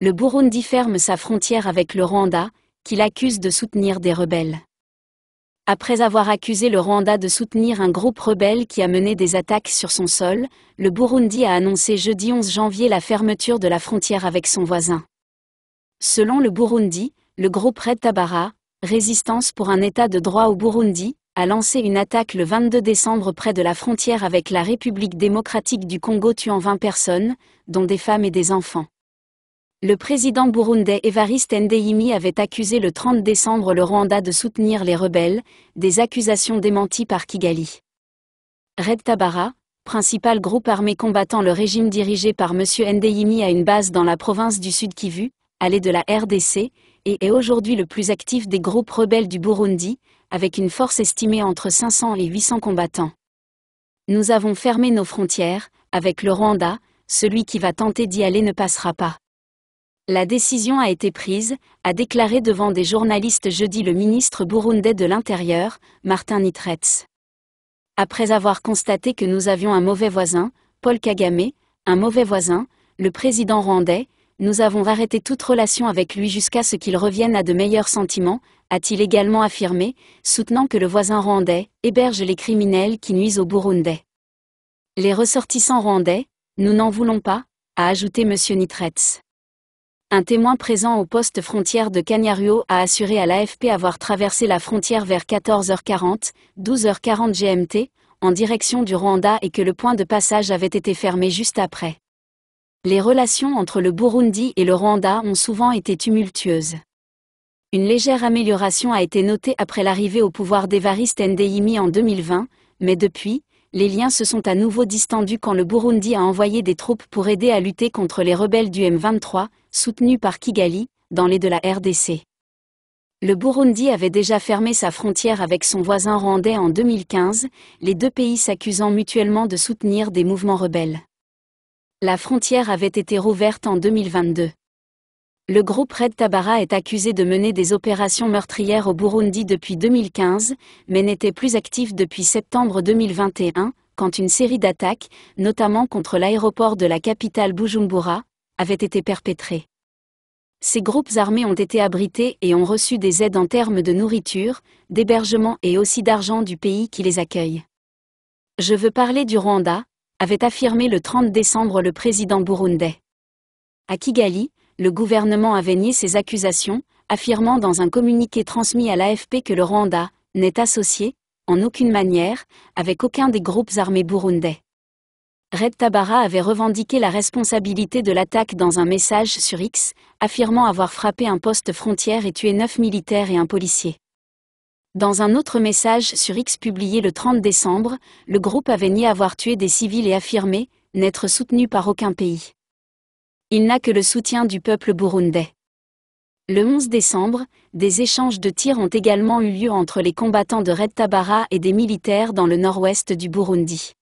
le Burundi ferme sa frontière avec le Rwanda, qu'il accuse de soutenir des rebelles. Après avoir accusé le Rwanda de soutenir un groupe rebelle qui a mené des attaques sur son sol, le Burundi a annoncé jeudi 11 janvier la fermeture de la frontière avec son voisin. Selon le Burundi, le groupe Red Tabara, Résistance pour un État de droit au Burundi, a lancé une attaque le 22 décembre près de la frontière avec la République démocratique du Congo tuant 20 personnes, dont des femmes et des enfants. Le président burundais Evariste Ndeyimi avait accusé le 30 décembre le Rwanda de soutenir les rebelles, des accusations démenties par Kigali. Red Tabara, principal groupe armé combattant le régime dirigé par M. Ndeyimi a une base dans la province du Sud Kivu, allée de la RDC, et est aujourd'hui le plus actif des groupes rebelles du Burundi, avec une force estimée entre 500 et 800 combattants. Nous avons fermé nos frontières, avec le Rwanda, celui qui va tenter d'y aller ne passera pas. La décision a été prise, a déclaré devant des journalistes jeudi le ministre burundais de l'Intérieur, Martin Nitretz. Après avoir constaté que nous avions un mauvais voisin, Paul Kagame, un mauvais voisin, le président rwandais, nous avons arrêté toute relation avec lui jusqu'à ce qu'il revienne à de meilleurs sentiments, a-t-il également affirmé, soutenant que le voisin rwandais héberge les criminels qui nuisent au Burundais. Les ressortissants rwandais, nous n'en voulons pas, a ajouté M. Nitretz. Un témoin présent au poste frontière de Kanyaruo a assuré à l'AFP avoir traversé la frontière vers 14h40, 12h40 GMT, en direction du Rwanda et que le point de passage avait été fermé juste après. Les relations entre le Burundi et le Rwanda ont souvent été tumultueuses. Une légère amélioration a été notée après l'arrivée au pouvoir d'Evariste Ndeyimi en 2020, mais depuis, les liens se sont à nouveau distendus quand le Burundi a envoyé des troupes pour aider à lutter contre les rebelles du M23, soutenus par Kigali, dans les de la RDC. Le Burundi avait déjà fermé sa frontière avec son voisin rwandais en 2015, les deux pays s'accusant mutuellement de soutenir des mouvements rebelles. La frontière avait été rouverte en 2022 le groupe Red Tabara est accusé de mener des opérations meurtrières au Burundi depuis 2015, mais n'était plus actif depuis septembre 2021, quand une série d'attaques, notamment contre l'aéroport de la capitale Bujumbura, avait été perpétrées. Ces groupes armés ont été abrités et ont reçu des aides en termes de nourriture, d'hébergement et aussi d'argent du pays qui les accueille. Je veux parler du Rwanda, avait affirmé le 30 décembre le président burundais. À Kigali, le gouvernement avait nié ces accusations, affirmant dans un communiqué transmis à l'AFP que le Rwanda n'est associé, en aucune manière, avec aucun des groupes armés burundais. Red Tabara avait revendiqué la responsabilité de l'attaque dans un message sur X, affirmant avoir frappé un poste frontière et tué neuf militaires et un policier. Dans un autre message sur X publié le 30 décembre, le groupe avait nié avoir tué des civils et affirmé n'être soutenu par aucun pays il n'a que le soutien du peuple burundais. Le 11 décembre, des échanges de tirs ont également eu lieu entre les combattants de Red Tabara et des militaires dans le nord-ouest du Burundi.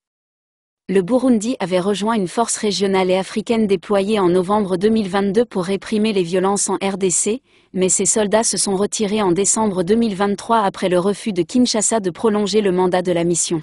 Le Burundi avait rejoint une force régionale et africaine déployée en novembre 2022 pour réprimer les violences en RDC, mais ses soldats se sont retirés en décembre 2023 après le refus de Kinshasa de prolonger le mandat de la mission.